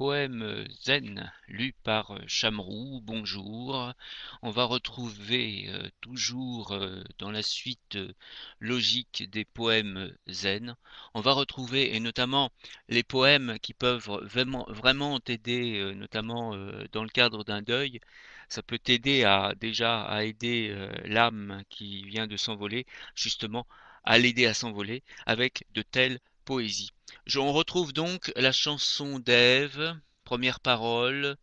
poème zen lu par euh, Chamroux, bonjour. On va retrouver euh, toujours euh, dans la suite logique des poèmes zen. On va retrouver et notamment les poèmes qui peuvent vraiment, vraiment t'aider, notamment dans le cadre d'un deuil. Ça peut t'aider à déjà à aider l'âme qui vient de s'envoler, justement à l'aider à s'envoler avec de tels poésie. on retrouve donc la chanson d'Ève, première parole.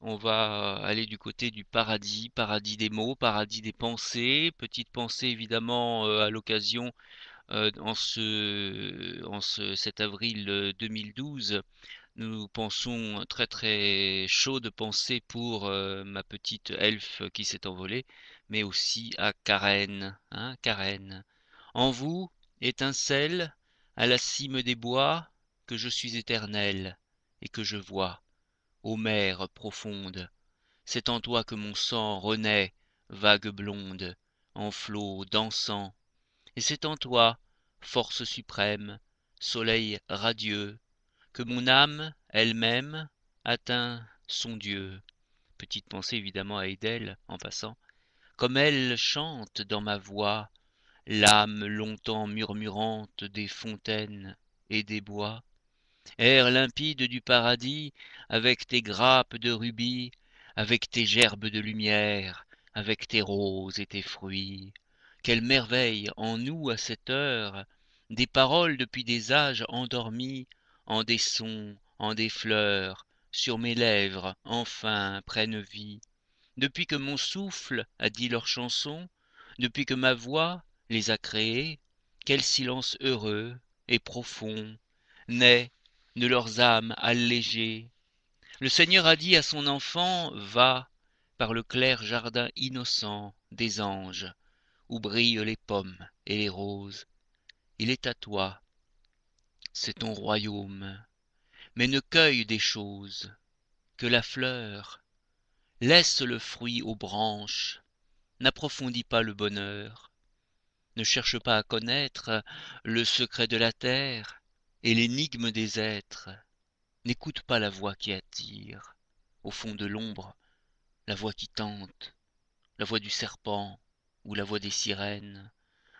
On va aller du côté du paradis, paradis des mots, paradis des pensées. Petite pensée évidemment euh, à l'occasion euh, en, ce, en ce, cet avril 2012 euh, nous pensons très très chaud de pensée pour ma petite elfe qui s'est envolée, mais aussi à Karen. Hein, Karen. En vous, étincelle, à la cime des bois, que je suis éternel et que je vois, ô mer profonde, c'est en toi que mon sang renaît, vague blonde, en flots dansant, et c'est en toi, force suprême, soleil radieux, que mon âme elle-même atteint son Dieu. Petite pensée évidemment à Edel en passant, comme elle chante dans ma voix l'âme longtemps murmurante des fontaines et des bois, air limpide du paradis, avec tes grappes de rubis, avec tes gerbes de lumière, avec tes roses et tes fruits. Quelle merveille en nous à cette heure, des paroles depuis des âges endormies, en des sons, en des fleurs, sur mes lèvres enfin prennent vie. Depuis que mon souffle a dit leur chanson, depuis que ma voix les a créés, quel silence heureux et profond naît de leurs âmes allégées. Le Seigneur a dit à son enfant, Va par le clair jardin innocent des anges, où brillent les pommes et les roses. Il est à toi, c'est ton royaume, mais ne cueille des choses que la fleur. Laisse le fruit aux branches, n'approfondis pas le bonheur ne cherche pas à connaître euh, le secret de la terre et l'énigme des êtres. N'écoute pas la voix qui attire, au fond de l'ombre, la voix qui tente, la voix du serpent ou la voix des sirènes,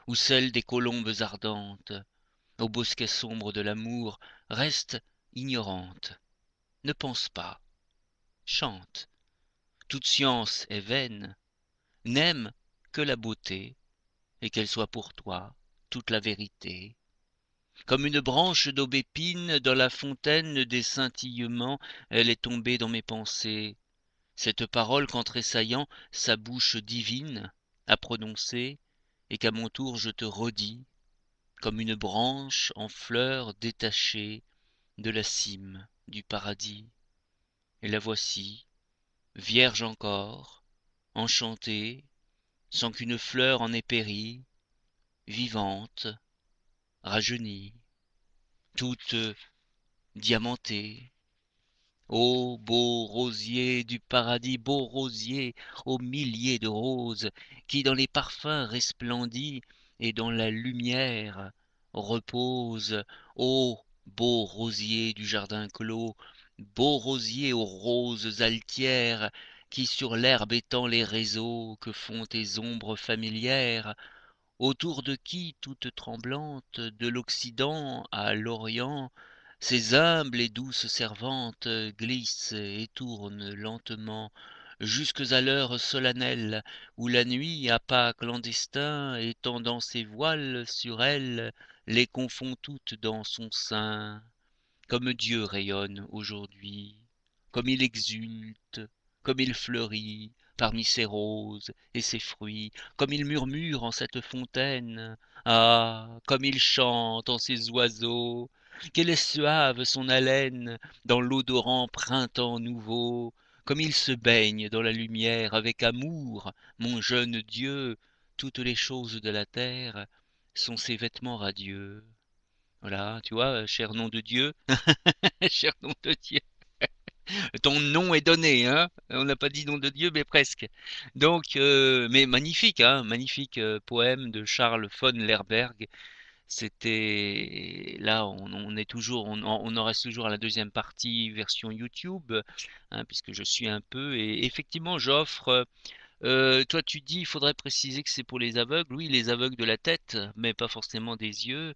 ou celle des colombes ardentes. Au bosquet sombre de l'amour, reste ignorante. Ne pense pas, chante. Toute science est vaine, n'aime que la beauté et qu'elle soit pour toi toute la vérité. Comme une branche d'aubépine dans la fontaine des scintillements, elle est tombée dans mes pensées. Cette parole qu'en tressaillant sa bouche divine a prononcée, et qu'à mon tour je te redis, comme une branche en fleurs détachée de la cime du paradis. Et la voici, vierge encore, enchantée, sans qu'une fleur en ait péri, vivante, rajeunie, toute diamantée. Ô beau rosier du paradis, beau rosier aux milliers de roses, qui dans les parfums resplendit et dans la lumière repose, ô beau rosier du jardin clos, beau rosier aux roses altières, qui sur l'herbe étend les réseaux que font tes ombres familières, autour de qui, toutes tremblantes, de l'Occident à l'Orient, ces humbles et douces servantes glissent et tournent lentement, jusques à l'heure solennelle où la nuit, à pas clandestins, étendant ses voiles sur elles, les confond toutes dans son sein. Comme Dieu rayonne aujourd'hui, comme il exulte, comme il fleurit parmi ses roses et ses fruits, comme il murmure en cette fontaine, ah, comme il chante en ses oiseaux, quelle est suave son haleine dans l'odorant printemps nouveau, comme il se baigne dans la lumière avec amour, mon jeune Dieu, toutes les choses de la terre sont ses vêtements radieux. Voilà, tu vois, cher nom de Dieu, cher nom de Dieu. Ton nom est donné, hein On n'a pas dit nom de Dieu, mais presque. Donc, euh, mais magnifique, hein magnifique euh, poème de Charles von Lerberg. C'était là, on, est toujours, on, en reste toujours à la deuxième partie version YouTube, hein, puisque je suis un peu et effectivement, j'offre euh, toi, tu dis, il faudrait préciser que c'est pour les aveugles. Oui, les aveugles de la tête, mais pas forcément des yeux.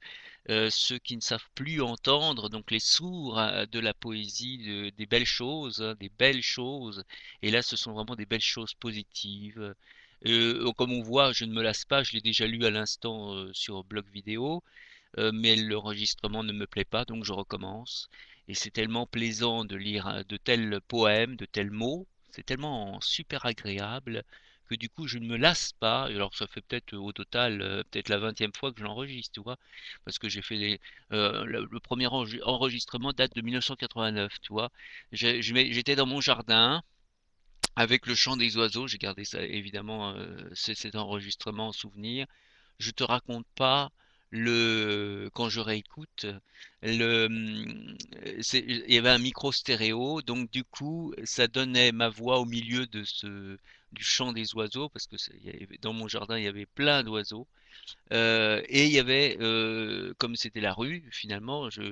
Euh, ceux qui ne savent plus entendre, donc les sourds euh, de la poésie, des belles choses, hein, des belles choses. Et là, ce sont vraiment des belles choses positives. Oh, comme on voit, je ne me lasse pas, je l'ai déjà lu à l'instant sur blog vidéo, mais l'enregistrement ne me plaît pas, donc je recommence. Et c'est tellement plaisant de lire de tels poèmes, de tels mots, c'est tellement super agréable que du coup je ne me lasse pas. Alors ça fait peut-être au total euh, peut-être la vingtième fois que j'enregistre, tu vois, parce que j'ai fait euh, le, premier enregistrement date de 1989, tu vois. J'étais dans mon jardin avec le chant des oiseaux, j'ai gardé ça évidemment euh, cet enregistrement en souvenir. Je te raconte pas le quand je réécoute le hum, euh, il y avait un micro stéréo donc du coup ça donnait ma voix au milieu de ce du chant des oiseaux, parce que dans mon jardin, il y avait plein d'oiseaux. Euh, et il y avait, euh, comme c'était la rue, finalement, je,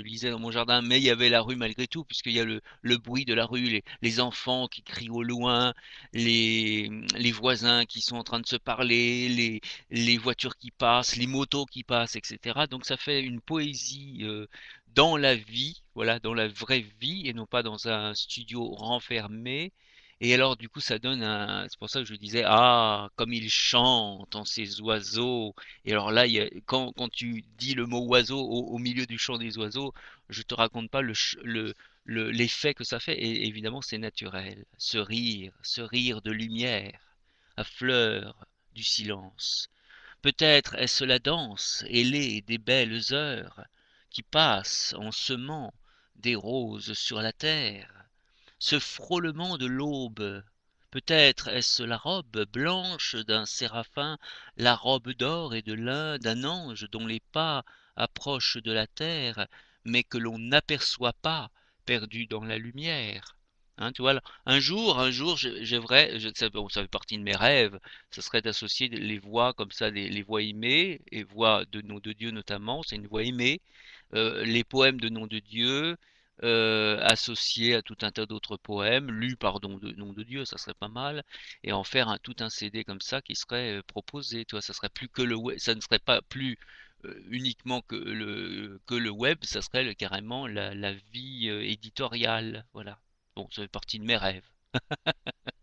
lisais dans mon jardin, mais il y avait la rue malgré tout, puisqu'il y a le, bruit de la rue, les, enfants qui crient au loin, les, voisins qui sont en train de se parler, les, les voitures qui passent, les motos qui passent, etc. Donc ça fait une poésie euh, dans la vie, voilà, dans la vraie vie, et non pas dans un studio renfermé. Et alors, du coup, ça donne un. C'est pour ça que je disais, ah, comme ils chantent en ces oiseaux. Et alors là, quand, tu dis le mot oiseau au, milieu du chant des oiseaux, je te raconte pas l'effet que ça fait. Et évidemment, c'est naturel. Ce rire, ce rire de lumière, à fleur du silence. Peut-être est-ce la danse ailée des belles heures qui passent en semant des roses sur la terre ce frôlement de l'aube. Peut-être est-ce la robe blanche d'un séraphin, la robe d'or et de lin d'un ange dont les pas approchent de la terre, mais que l'on n'aperçoit pas, perdu dans la lumière. Hein, tu un jour, un jour, j'aimerais, ça, fait partie de mes rêves, Ça serait d'associer les voix comme ça, les, voix aimées, et voix de nom de Dieu notamment, c'est une voix aimée, euh, les poèmes de nom de Dieu, euh, associé à tout un tas d'autres poèmes, lus par nom de, nom de, Dieu, ça serait pas mal, et en faire un, tout un CD comme ça qui serait euh, proposé, toi ça serait plus que le ça ne serait pas plus euh, uniquement que le, que le web, ça serait carrément la, vie éditoriale, voilà. Bon, ça fait partie de mes rêves.